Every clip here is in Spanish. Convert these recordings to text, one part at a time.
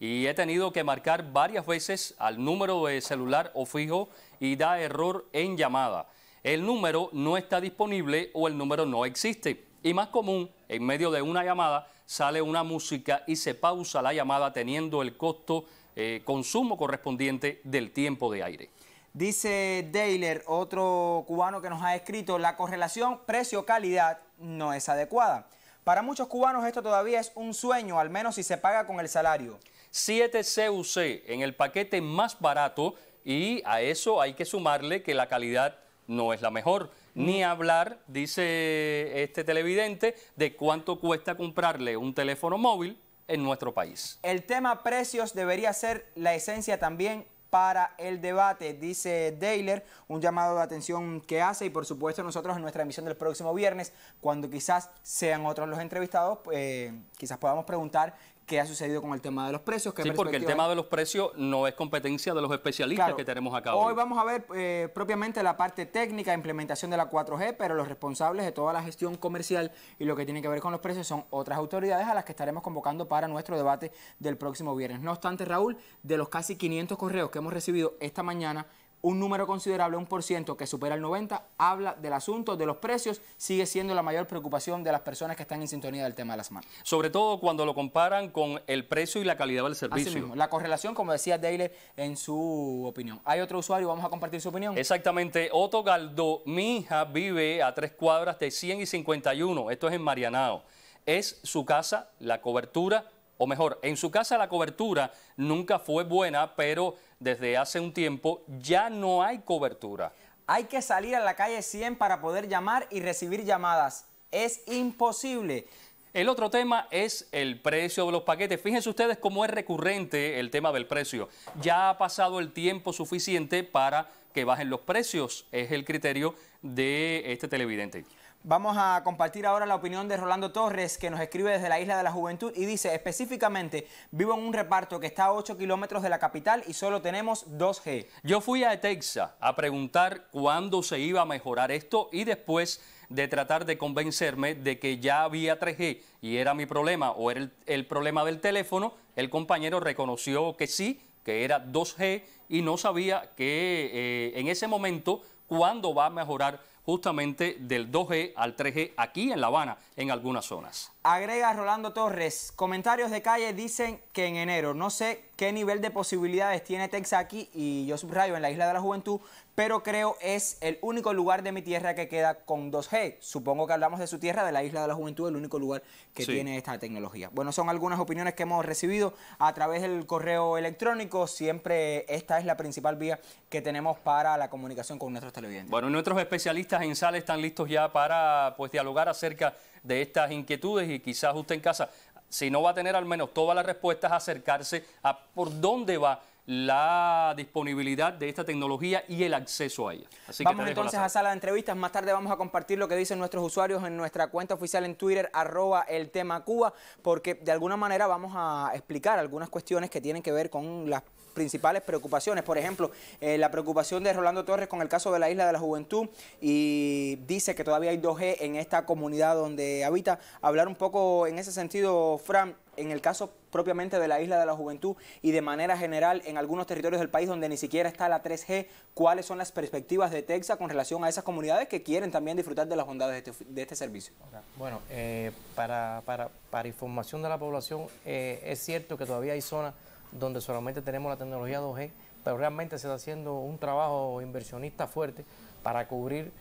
y he tenido que marcar varias veces al número de celular o fijo y da error en llamada. El número no está disponible o el número no existe. Y más común, en medio de una llamada sale una música y se pausa la llamada teniendo el costo eh, consumo correspondiente del tiempo de aire. Dice Dayler, otro cubano que nos ha escrito, la correlación precio-calidad no es adecuada. Para muchos cubanos esto todavía es un sueño, al menos si se paga con el salario. 7 CUC en el paquete más barato y a eso hay que sumarle que la calidad no es la mejor. Ni hablar, dice este televidente, de cuánto cuesta comprarle un teléfono móvil en nuestro país. El tema precios debería ser la esencia también para el debate, dice Taylor, un llamado de atención que hace y por supuesto nosotros en nuestra emisión del próximo viernes, cuando quizás sean otros los entrevistados, eh, quizás podamos preguntar qué ha sucedido con el tema de los precios. sí, porque el tema de los precios no es competencia de los especialistas que tenemos acá hoy. vamos a ver eh, propiamente la parte técnica, implementación de la 4G, pero los responsables de toda la gestión comercial y lo que tiene que ver con los precios son otras autoridades a las que estaremos convocando para nuestro debate del próximo viernes. No obstante, Raúl, de los casi 500 correos que hemos recibido esta mañana, un número considerable, un por ciento que supera el 90, habla del asunto de los precios, sigue siendo la mayor preocupación de las personas que están en sintonía del tema de las manos. Sobre todo cuando lo comparan con el precio y la calidad del servicio. la correlación, como decía Dale en su opinión. Hay otro usuario, vamos a compartir su opinión. Exactamente, Otto Galdomija mi hija vive a tres cuadras de 151, esto es en Marianao. Es su casa, la cobertura o mejor, en su casa la cobertura nunca fue buena, pero desde hace un tiempo ya no hay cobertura. Hay que salir a la calle 100 para poder llamar y recibir llamadas. Es imposible. El otro tema es el precio de los paquetes. Fíjense ustedes cómo es recurrente el tema del precio. Ya ha pasado el tiempo suficiente para que bajen los precios, es el criterio de este televidente. Vamos a compartir ahora la opinión de Rolando Torres, que nos escribe desde la Isla de la Juventud y dice específicamente, vivo en un reparto que está a 8 kilómetros de la capital y solo tenemos 2G. Yo fui a Texas a preguntar cuándo se iba a mejorar esto y después de tratar de convencerme de que ya había 3G y era mi problema o era el, problema del teléfono, el compañero reconoció que sí, que era 2G y no sabía que eh, en ese momento cuándo va a mejorar justamente del 2G al 3G aquí en La Habana en algunas zonas. Agrega Rolando Torres, comentarios de calle dicen que en enero, no sé qué nivel de posibilidades tiene Texas aquí y yo subrayo en la Isla de la Juventud, pero creo es el único lugar de mi tierra que queda con 2G. Supongo que hablamos de su tierra, de la Isla de la Juventud, el único lugar que tiene esta tecnología. Bueno, son algunas opiniones que hemos recibido a través del correo electrónico. Siempre esta es la principal vía que tenemos para la comunicación con nuestros televidentes. Bueno, nuestros especialistas en sala están listos ya para pues dialogar acerca de estas inquietudes y quizás usted en casa, si no va a tener al menos todas las respuestas, acercarse a por dónde va la disponibilidad de esta tecnología y el acceso a ella. vamos entonces a sala de entrevistas. Más tarde vamos a compartir lo que dicen nuestros usuarios en nuestra cuenta oficial en Twitter, arroba el tema Cuba, porque de alguna manera vamos a explicar algunas cuestiones que tienen que ver con las principales preocupaciones. Por ejemplo, eh, la preocupación de Rolando Torres con el caso de la isla de la juventud y dice que todavía hay 2G en esta comunidad donde habita. Hablar un poco en ese sentido, Fran, en el caso propiamente de la isla de la juventud y de manera general en algunos territorios del país donde ni siquiera está la 3G, cuáles son las perspectivas de Texas con relación a esas comunidades que quieren también disfrutar de las bondades de este, este servicio. Bueno, eh, para, para, información de la población, eh, es cierto que todavía hay zonas donde solamente tenemos la tecnología 2G, pero realmente se está haciendo un trabajo inversionista fuerte para cubrir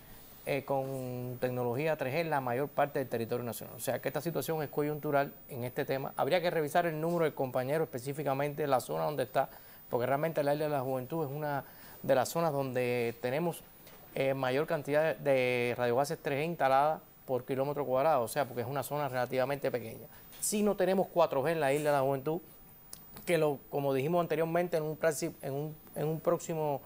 eh, con tecnología 3G en la mayor parte del territorio nacional. O sea que esta situación es coyuntural en este tema. Habría que revisar el número de compañeros específicamente la zona donde está, porque realmente la isla de la juventud es una de las zonas donde tenemos eh, mayor cantidad de radiobases 3G instaladas por kilómetro cuadrado, o sea, porque es una zona relativamente pequeña. Si no tenemos 4G en la isla de la juventud, que como dijimos anteriormente, en un, próximo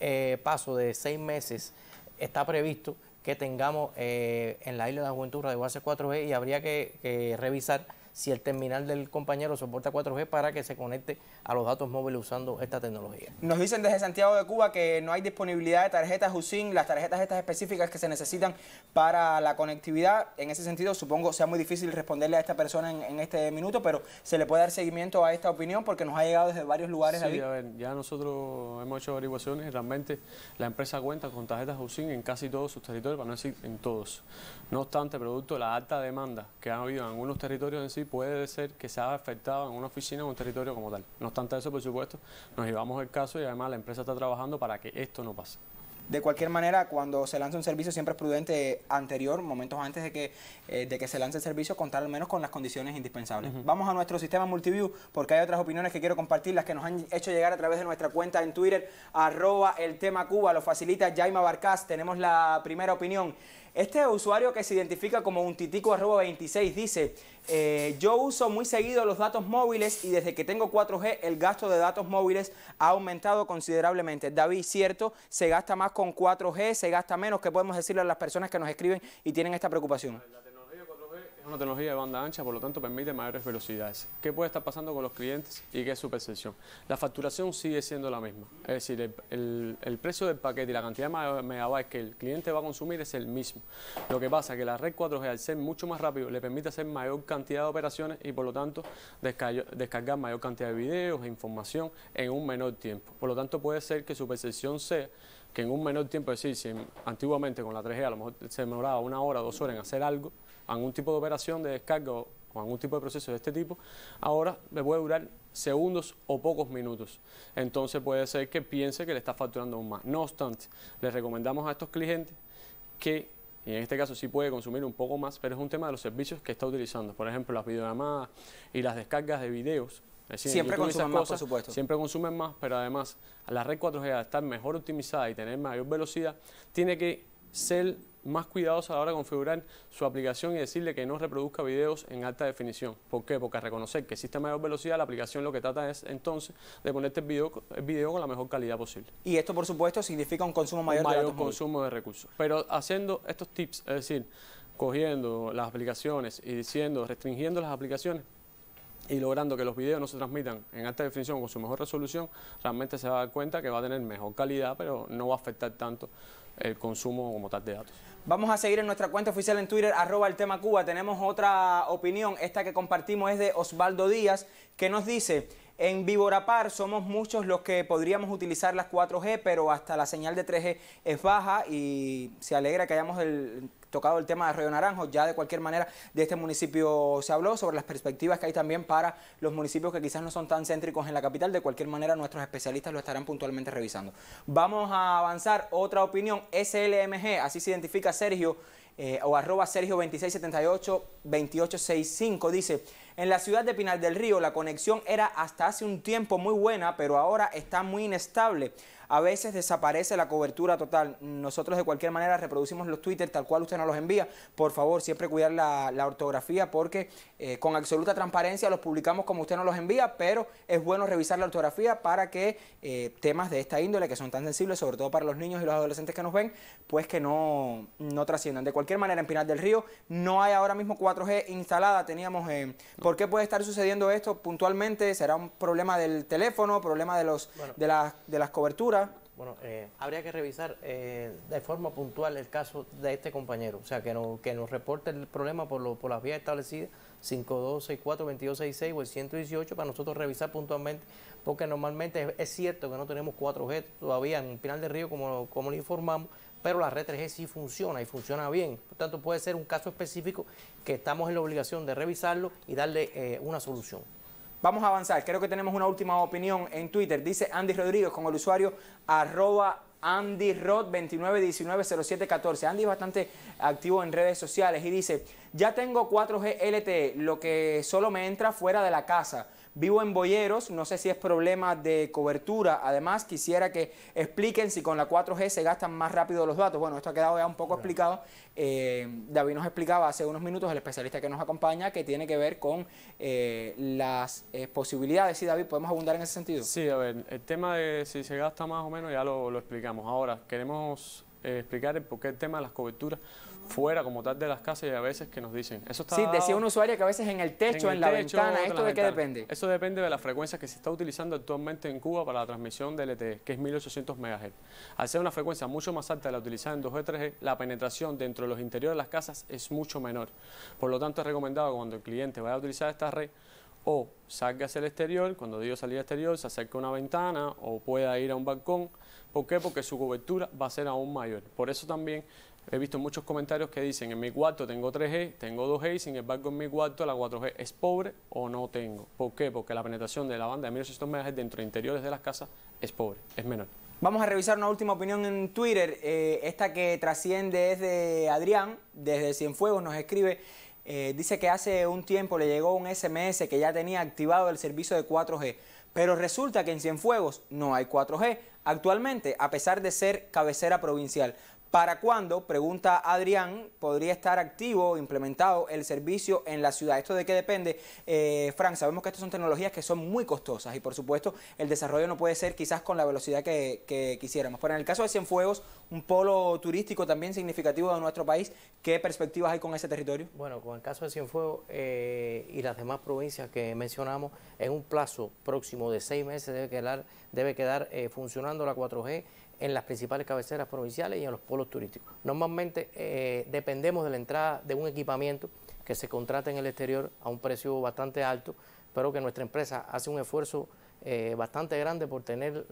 eh, paso de seis meses está previsto que tengamos eh, en la isla de la Juventud de base 4 b y habría que, que revisar si el terminal del compañero soporta 4G para que se conecte a los datos móviles usando esta tecnología. Nos dicen desde Santiago de Cuba que no hay disponibilidad de tarjetas USIN, las tarjetas estas específicas que se necesitan para la conectividad. En ese sentido, supongo sea muy difícil responderle a esta persona en, este minuto, pero se le puede dar seguimiento a esta opinión porque nos ha llegado desde varios lugares. Sí, a ver, ya nosotros hemos hecho averiguaciones y realmente la empresa cuenta con tarjetas USIN en casi todos sus territorios, para no decir en todos. No obstante, producto de la alta demanda que ha habido en algunos territorios en sí puede ser que se haya afectado en una oficina o un territorio como tal. No obstante eso, por supuesto, nos llevamos el caso y además la empresa está trabajando para que esto no pase. De cualquier manera, cuando se lanza un servicio siempre es prudente anterior, momentos antes de que, eh, de que se lance el servicio, contar al menos con las condiciones indispensables. Vamos a nuestro sistema Multiview porque hay otras opiniones que quiero compartir, las que nos han hecho llegar a través de nuestra cuenta en Twitter, arroba el tema Cuba, lo facilita Jaima Barcas Tenemos la primera opinión. Este usuario que se identifica como un titico arroba 26 dice, eh, yo uso muy seguido los datos móviles y desde que tengo 4G el gasto de datos móviles ha aumentado considerablemente. David, cierto, se gasta más con 4G, se gasta menos. ¿Qué podemos decirle a las personas que nos escriben y tienen esta preocupación? Es una tecnología de banda ancha, por lo tanto permite mayores velocidades. ¿Qué puede estar pasando con los clientes y qué es su percepción? La facturación sigue siendo la misma, es decir, el, precio del paquete y la cantidad de megabytes que el cliente va a consumir es el mismo. Lo que pasa es que la red 4G al ser mucho más rápido le permite hacer mayor cantidad de operaciones y por lo tanto descargar mayor cantidad de videos e información en un menor tiempo. Por lo tanto puede ser que su percepción sea que en un menor tiempo, es decir, si antiguamente con la 3G a lo mejor se demoraba una hora, dos horas en hacer algo, algún tipo de operación de descarga o, algún tipo de proceso de este tipo, ahora me puede durar segundos o pocos minutos. Entonces puede ser que piense que le está facturando aún más. No obstante, les recomendamos a estos clientes que y en este caso sí puede consumir un poco más, pero es un tema de los servicios que está utilizando. Por ejemplo, las videollamadas y las descargas de videos siempre consumen más, por supuesto. Siempre consumen más, pero además la red 4G al estar mejor optimizada y tener mayor velocidad, tiene que ser más cuidadosa a la hora de configurar su aplicación y decirle que no reproduzca videos en alta definición. ¿Por qué? Porque al reconocer que existe mayor velocidad, la aplicación lo que trata es entonces de ponerte el video, con la mejor calidad posible. Y esto, por supuesto, significa un consumo mayor, consumo de recursos. Pero haciendo estos tips, es decir, cogiendo las aplicaciones y diciendo, restringiendo las aplicaciones, y logrando que los videos no se transmitan en alta definición con su mejor resolución, realmente se va a dar cuenta que va a tener mejor calidad, pero no va a afectar tanto el consumo como tal de datos. Vamos a seguir en nuestra cuenta oficial en Twitter, arroba el tema Cuba. Tenemos otra opinión, esta que compartimos es de Osvaldo Díaz, que nos dice... En Víborapar somos muchos los que podríamos utilizar las 4G, pero hasta la señal de 3G es baja y se alegra que hayamos tocado el tema de Río Naranjo. Ya de cualquier manera de este municipio se habló sobre las perspectivas que hay también para los municipios que quizás no son tan céntricos en la capital. De cualquier manera nuestros especialistas lo estarán puntualmente revisando. Vamos a avanzar. Otra opinión, SLMG, así se identifica Sergio. Eh, o arroba Sergio 2678 2865 dice, en la ciudad de Pinal del Río la conexión era hasta hace un tiempo muy buena, pero ahora está muy inestable. A veces desaparece la cobertura total. Nosotros de cualquier manera reproducimos los Twitter tal cual usted nos los envía. Por favor, siempre cuidar la, ortografía porque eh, con absoluta transparencia los publicamos como usted nos los envía, pero es bueno revisar la ortografía para que eh, temas de esta índole que son tan sensibles, sobre todo para los niños y los adolescentes que nos ven, pues que no, no trasciendan. De cualquier manera, en Pinar del Río no hay ahora mismo 4G instalada. Teníamos, eh, ¿por qué puede estar sucediendo esto puntualmente? ¿Será un problema del teléfono, problema de, los, de las coberturas? Bueno, eh, habría que revisar eh, de forma puntual el caso de este compañero, o sea, que, no, que nos reporte el problema por, lo, por las vías establecidas 5264-2266 o el 118 para nosotros revisar puntualmente, porque normalmente es, cierto que no tenemos 4G todavía en Pinal del Río, como, como le informamos, pero la red 3G sí funciona y funciona bien. Por tanto, puede ser un caso específico que estamos en la obligación de revisarlo y darle eh, una solución. Vamos a avanzar. Creo que tenemos una última opinión en Twitter. Dice Andy Rodríguez con el usuario arroba Andy Rod 29190714. Andy es bastante activo en redes sociales y dice, ya tengo 4G LTE, lo que solo me entra fuera de la casa. Vivo en Boyeros, no sé si es problema de cobertura. Además, quisiera que expliquen si con la 4G se gastan más rápido los datos. Bueno, esto ha quedado ya un poco explicado. Eh, David nos explicaba hace unos minutos, el especialista que nos acompaña, que tiene que ver con eh, las eh, posibilidades. Sí, David, ¿podemos abundar en ese sentido? Sí, a ver, el tema de si se gasta más o menos ya lo, lo explicamos. Ahora, queremos explicar por qué el tema de las coberturas fuera como tal de las casas y a veces que nos dicen, eso Sí, decía un usuario que a veces en el techo, en, la ventana, ¿esto de qué depende? Eso depende de la frecuencia que se está utilizando actualmente en Cuba para la transmisión de LTE, que es 1800 MHz. Al ser una frecuencia mucho más alta de la utilizada en 2G, 3G, la penetración dentro de los interiores de las casas es mucho menor. Por lo tanto, es recomendado cuando el cliente vaya a utilizar esta red, o salga hacia el exterior, cuando digo salir al exterior, se acerque a una ventana o pueda ir a un balcón. ¿Por qué? Porque su cobertura va a ser aún mayor. Por eso también He visto muchos comentarios que dicen, en mi cuarto tengo 3G, tengo 2G, sin embargo en mi cuarto la 4G es pobre o no tengo. ¿Por qué? Porque la penetración de la banda de 1600 MHz dentro de interiores de las casas es pobre, es menor. Vamos a revisar una última opinión en Twitter. Eh, esta que trasciende es de Adrián, desde Cienfuegos, nos escribe... Eh, dice que hace un tiempo le llegó un SMS que ya tenía activado el servicio de 4G, pero resulta que en Cienfuegos no hay 4G actualmente, a pesar de ser cabecera provincial. ¿Para cuándo, pregunta Adrián, podría estar activo, implementado el servicio en la ciudad? ¿Esto de qué depende? Eh, Frank, sabemos que estas son tecnologías que son muy costosas y por supuesto el desarrollo no puede ser quizás con la velocidad que, quisiéramos. Pero en el caso de Cienfuegos, un polo turístico también significativo de nuestro país, ¿qué perspectivas hay con ese territorio? Bueno, con el caso de Cienfuegos eh, y las demás provincias que mencionamos, en un plazo próximo de seis meses debe quedar, debe quedar eh, funcionando la 4G en las principales cabeceras provinciales y en los polos turísticos. Normalmente eh, dependemos de la entrada de un equipamiento que se contrata en el exterior a un precio bastante alto, pero que nuestra empresa hace un esfuerzo eh, bastante grande por tener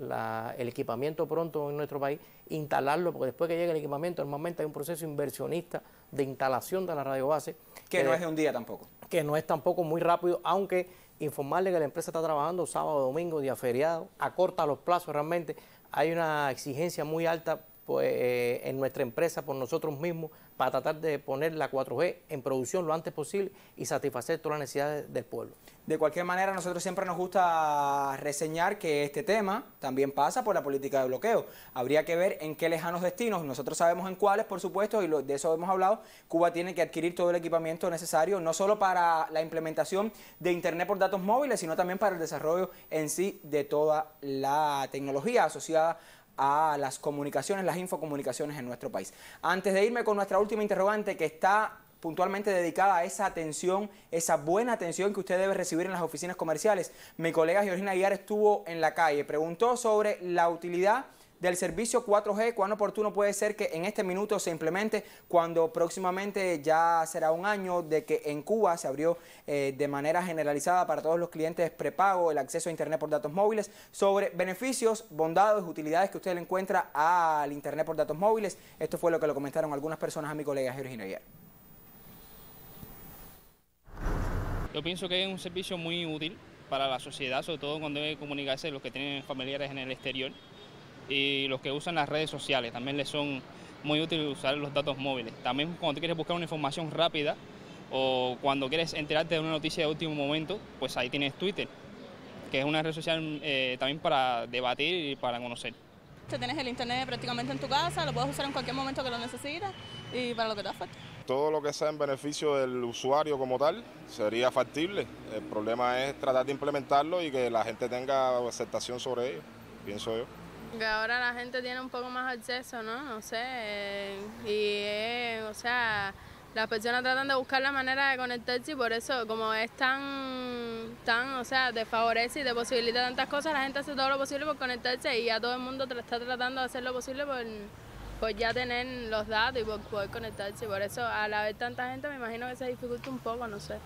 el equipamiento pronto en nuestro país, instalarlo, porque después que llega el equipamiento normalmente hay un proceso inversionista de instalación de la radiobase. Que, que no es de un día tampoco. Que no es tampoco muy rápido, aunque informarle que la empresa está trabajando sábado, domingo, día feriado, acorta los plazos realmente hay una exigencia muy alta pues, eh, en nuestra empresa por nosotros mismos para tratar de poner la 4G en producción lo antes posible y satisfacer todas las necesidades del pueblo. De cualquier manera, nosotros siempre nos gusta reseñar que este tema también pasa por la política de bloqueo. Habría que ver en qué lejanos destinos, nosotros sabemos en cuáles, por supuesto, y de eso hemos hablado, Cuba tiene que adquirir todo el equipamiento necesario, no solo para la implementación de Internet por datos móviles, sino también para el desarrollo en sí de toda la tecnología asociada a las comunicaciones, las infocomunicaciones en nuestro país. Antes de irme con nuestra última interrogante que está puntualmente dedicada a esa atención, esa buena atención que usted debe recibir en las oficinas comerciales. Mi colega Georgina Aguiar estuvo en la calle, preguntó sobre la utilidad del servicio 4G, cuán oportuno puede ser que en este minuto se implemente cuando próximamente ya será un año de que en Cuba se abrió eh, de manera generalizada para todos los clientes prepago el acceso a Internet por datos móviles, sobre beneficios, bondades, utilidades que usted le encuentra al Internet por datos móviles. Esto fue lo que lo comentaron algunas personas a mi colega Jorge Noyer. Yo pienso que es un servicio muy útil para la sociedad, sobre todo cuando debe comunicarse los que tienen familiares en el exterior y los que usan las redes sociales. También les son muy útiles usar los datos móviles. También cuando tú quieres buscar una información rápida o cuando quieres enterarte de una noticia de último momento, pues ahí tienes Twitter, que es una red social eh, también para debatir y para conocer. Tú tienes el internet prácticamente en tu casa, lo puedes usar en cualquier momento que lo necesites y para lo que te afecte. Todo lo que sea en beneficio del usuario como tal sería factible. El problema es tratar de implementarlo y que la gente tenga aceptación sobre ello, pienso yo. Que ahora la gente tiene un poco más acceso, ¿no? No sé. Eh, y, o sea, las personas tratan de buscar la manera de conectarse y por eso, como es tan, tan, o sea, te favorece y te posibilita tantas cosas, la gente hace todo lo posible por conectarse y ya todo el mundo está tratando de hacer lo posible por, por ya tener los datos y por poder conectarse. Por eso, al haber tanta gente, me imagino que se dificulta un poco, no sé.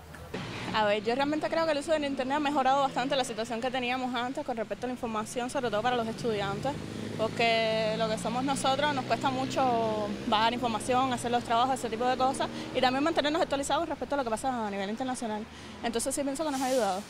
A ver, yo realmente creo que el uso del Internet ha mejorado bastante la situación que teníamos antes con respecto a la información, sobre todo para los estudiantes, porque lo que somos nosotros nos cuesta mucho bajar información, hacer los trabajos, ese tipo de cosas, y también mantenernos actualizados respecto a lo que pasa a nivel internacional. Entonces sí pienso que nos ha ayudado.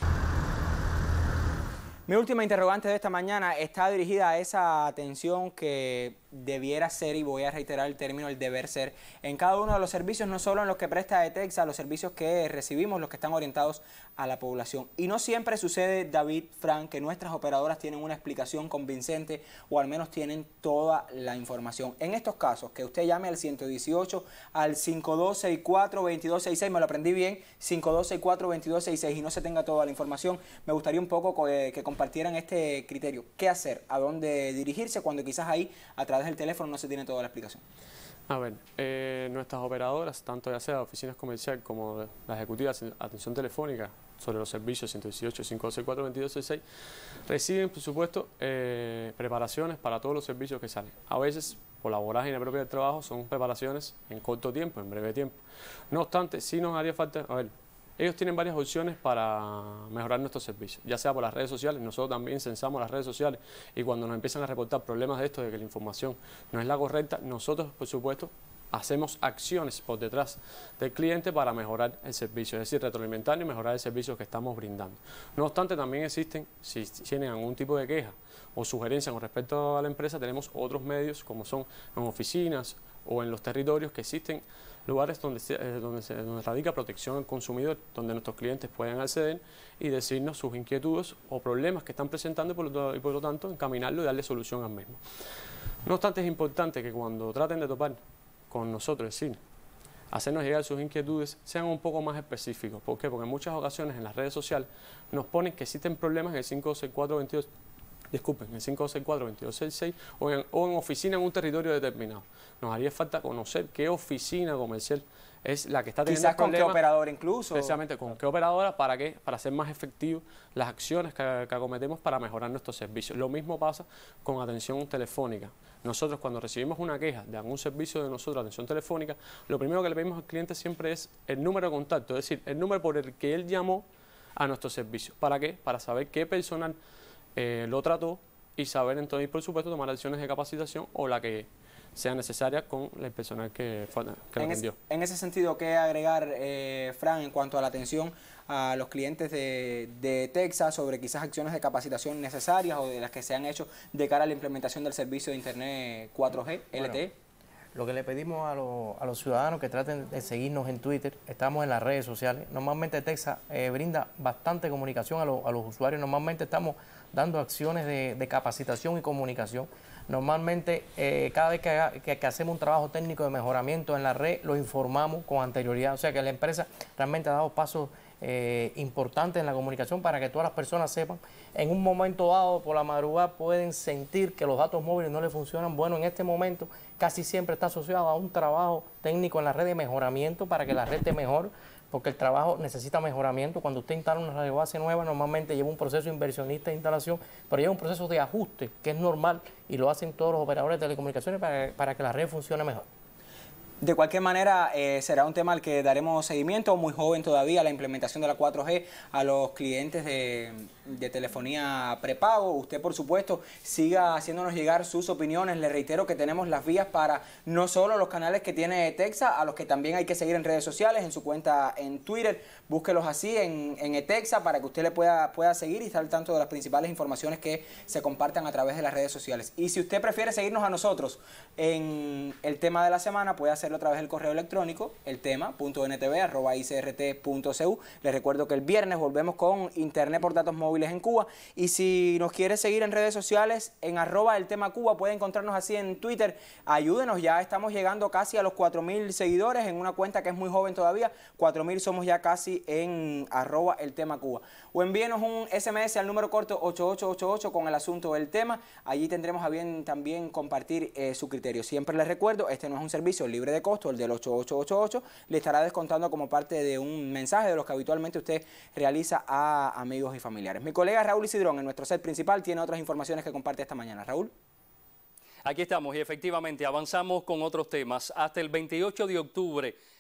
Mi última interrogante de esta mañana está dirigida a esa atención que debiera ser, y voy a reiterar el término, el deber ser, en cada uno de los servicios, no solo en los que presta ETEXA, los servicios que recibimos, los que están orientados a la población. Y no siempre sucede, David, Frank, que nuestras operadoras tienen una explicación convincente o al menos tienen toda la información. En estos casos, que usted llame al 118, al 5264-2266, me lo aprendí bien, 5264-2266 y no se tenga toda la información, me gustaría un poco que, eh, que compartieran este criterio. ¿Qué hacer? ¿A dónde dirigirse cuando quizás ahí, a través desde el teléfono no se tiene toda la explicación. A ver, eh, nuestras operadoras, tanto ya sea oficinas comerciales como las la ejecutiva atención telefónica sobre los servicios 118, 564, 2266, reciben, por supuesto, eh, preparaciones para todos los servicios que salen. A veces, por la vorágine propia del trabajo, son preparaciones en corto tiempo, en breve tiempo. No obstante, si nos haría falta, a ver, ellos tienen varias opciones para mejorar nuestros servicios, ya sea por las redes sociales, nosotros también censamos las redes sociales y cuando nos empiezan a reportar problemas de esto, de que la información no es la correcta, nosotros, por supuesto, hacemos acciones por detrás del cliente para mejorar el servicio, es decir, retroalimentar y mejorar el servicio que estamos brindando. No obstante, también existen, si tienen algún tipo de queja o sugerencia con respecto a la empresa, tenemos otros medios como son en oficinas o en los territorios que existen lugares donde, eh, donde, radica protección al consumidor, donde nuestros clientes puedan acceder y decirnos sus inquietudes o problemas que están presentando y por lo, tanto encaminarlo y darle solución al mismo. No obstante, es importante que cuando traten de topar con nosotros, es decir, hacernos llegar sus inquietudes, sean un poco más específicos. ¿Por qué? Porque en muchas ocasiones en las redes sociales nos ponen que existen problemas en el 56422 disculpen, el 564-2266 o en, oficina en un territorio determinado. Nos haría falta conocer qué oficina comercial es la que está teniendo Quizás con qué operadora incluso. Precisamente, con qué operadora, ¿para qué? Para hacer más efectivos las acciones que, que, acometemos para mejorar nuestros servicios. Lo mismo pasa con atención telefónica. Nosotros cuando recibimos una queja de algún servicio de nosotros, atención telefónica, lo primero que le pedimos al cliente siempre es el número de contacto, es decir, el número por el que él llamó a nuestro servicio. ¿Para qué? Para saber qué personal eh, lo trató y saber entonces, por supuesto, tomar acciones de capacitación o la que sea necesaria con el personal que, que en atendió. en ese sentido, ¿qué agregar, eh, Fran, en cuanto a la atención a los clientes de, Texas sobre quizás acciones de capacitación necesarias o de las que se han hecho de cara a la implementación del servicio de Internet 4G, LTE? lo que le pedimos a, a, los ciudadanos que traten de seguirnos en Twitter, estamos en las redes sociales. Normalmente Texas eh, brinda bastante comunicación a, a los usuarios, normalmente estamos dando acciones de, capacitación y comunicación. Normalmente, eh, cada vez que, hacemos un trabajo técnico de mejoramiento en la red, lo informamos con anterioridad. O sea que la empresa realmente ha dado pasos eh, importantes en la comunicación para que todas las personas sepan. En un momento dado, por la madrugada, pueden sentir que los datos móviles no les funcionan. Bueno, en este momento casi siempre está asociado a un trabajo técnico en la red de mejoramiento para que la red esté mejor porque el trabajo necesita mejoramiento. Cuando usted instala una radio nueva, normalmente lleva un proceso inversionista de instalación, pero lleva un proceso de ajuste, que es normal, y lo hacen todos los operadores de telecomunicaciones para, que la red funcione mejor. De cualquier manera, eh, será un tema al que daremos seguimiento, muy joven todavía, la implementación de la 4G a los clientes de, de telefonía prepago. Usted, por supuesto, siga haciéndonos llegar sus opiniones. Le reitero que tenemos las vías para no solo los canales que tiene Etexa, a los que también hay que seguir en redes sociales, en su cuenta en Twitter. Búsquelos así en, en Etexa para que usted le pueda, pueda seguir y estar al tanto de las principales informaciones que se compartan a través de las redes sociales. Y si usted prefiere seguirnos a nosotros en el tema de la semana, puede hacerlo a través del correo electrónico, el tema.ntv.icrt.cu. Les recuerdo que el viernes volvemos con Internet por datos móviles en Cuba. Y si nos quiere seguir en redes sociales, en arroba el tema Cuba, puede encontrarnos así en Twitter. Ayúdenos, ya estamos llegando casi a los 4.000 seguidores en una cuenta que es muy joven todavía. 4.000 somos ya casi en arroba el tema Cuba. O envíenos un SMS al número corto 8888 con el asunto del tema. Allí tendremos a bien también compartir eh, su criterio. Siempre les recuerdo, este no es un servicio libre de costo, el del 8888 le estará descontando como parte de un mensaje de los que habitualmente usted realiza a amigos y familiares. Mi colega Raúl Isidrón en nuestro set principal tiene otras informaciones que comparte esta mañana. Raúl. Aquí estamos y efectivamente avanzamos con otros temas. Hasta el 28 de octubre